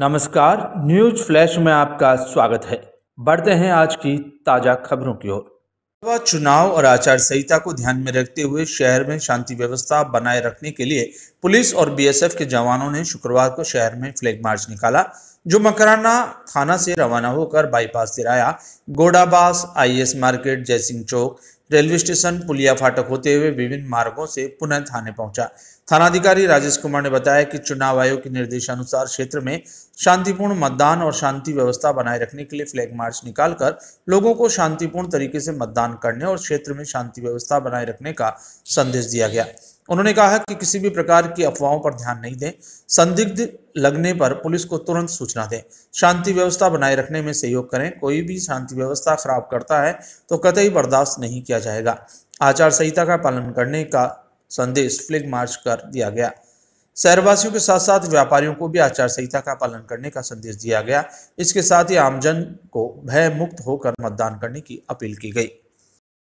नमस्कार news flash में आपका स्वागत है बढ़ते हैं आज की ताजा खबरों की ओर चुनाव और आचार संहिता को ध्यान में रखते हुए शहर में शांति व्यवस्था बनाए रखने के लिए पुलिस और बीएसएफ के जवानों ने शुक्रवार को शहर में फ्लैग मार्च निकाला जो मकराना थाना से रवाना होकर बाईपास तिराया गोडाबास आईएस मार्केट जयसिंह चौक रेलवे स्टेशन पुलिया फाटक होते हुए विभिन्न मार्गों से पुनः थाने पहुंचा थानाधिकारी राजेश कुमार ने बताया कि चुनाव आयोग के निर्देशानुसार क्षेत्र में शांतिपूर्ण मतदान और शांति व्यवस्था बनाए रखने के लिए फ्लैग मार्च निकालकर लोगों को शांतिपूर्ण तरीके से मतदान करने और क्षेत्र में शांति व्यवस्था बनाए रखने का संदेश दिया गया उन्होंने कहा कि किसी भी प्रकार की अफवाहों पर ध्यान नहीं दें संदिग्ध लगने पर पुलिस को तुरंत सूचना दें शांति व्यवस्था बनाए रखने में सहयोग करें कोई भी शांति व्यवस्था खराब करता है तो कतई बर्दाश्त नहीं किया जाएगा आचार संहिता का पालन करने का संदेश फ्लैग मार्च कर दिया गया शहरवासियों के साथ साथ व्यापारियों को भी आचार संहिता का पालन करने का संदेश दिया गया इसके साथ ही आमजन को भय मुक्त होकर मतदान करने की अपील की गई